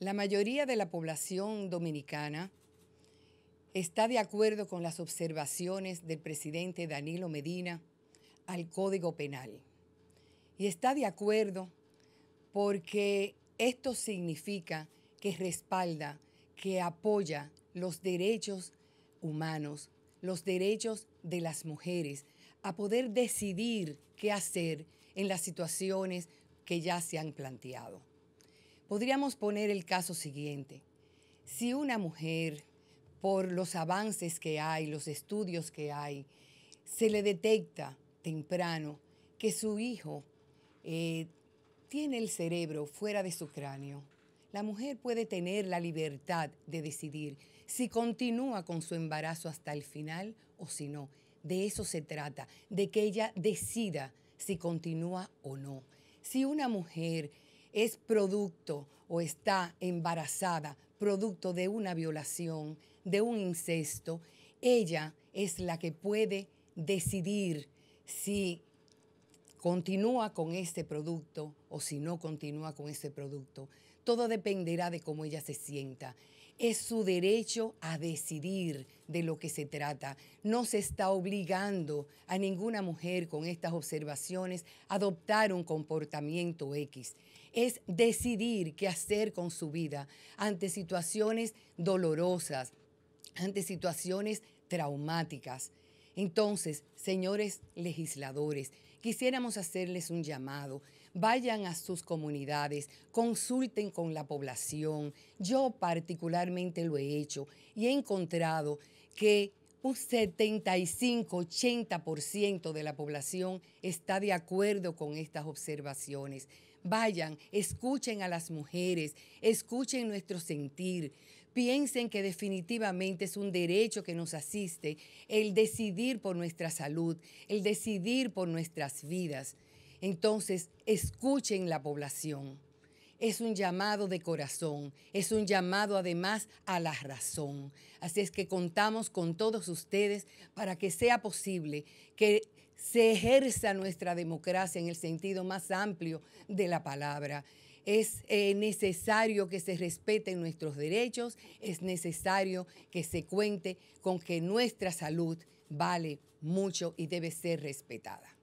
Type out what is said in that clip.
La mayoría de la población dominicana está de acuerdo con las observaciones del presidente Danilo Medina al Código Penal. Y está de acuerdo porque esto significa que respalda, que apoya los derechos humanos, los derechos de las mujeres a poder decidir qué hacer en las situaciones que ya se han planteado podríamos poner el caso siguiente. Si una mujer, por los avances que hay, los estudios que hay, se le detecta temprano que su hijo eh, tiene el cerebro fuera de su cráneo, la mujer puede tener la libertad de decidir si continúa con su embarazo hasta el final o si no. De eso se trata, de que ella decida si continúa o no. Si una mujer es producto o está embarazada, producto de una violación, de un incesto, ella es la que puede decidir si continúa con este producto o si no continúa con este producto. Todo dependerá de cómo ella se sienta. Es su derecho a decidir de lo que se trata. No se está obligando a ninguna mujer con estas observaciones a adoptar un comportamiento X. Es decidir qué hacer con su vida ante situaciones dolorosas, ante situaciones traumáticas. Entonces, señores legisladores, quisiéramos hacerles un llamado. Vayan a sus comunidades, consulten con la población. Yo particularmente lo he hecho y he encontrado que un 75-80% de la población está de acuerdo con estas observaciones. Vayan, escuchen a las mujeres, escuchen nuestro sentir piensen que definitivamente es un derecho que nos asiste el decidir por nuestra salud, el decidir por nuestras vidas. Entonces, escuchen la población. Es un llamado de corazón, es un llamado además a la razón. Así es que contamos con todos ustedes para que sea posible que se ejerza nuestra democracia en el sentido más amplio de la palabra. Es eh, necesario que se respeten nuestros derechos, es necesario que se cuente con que nuestra salud vale mucho y debe ser respetada.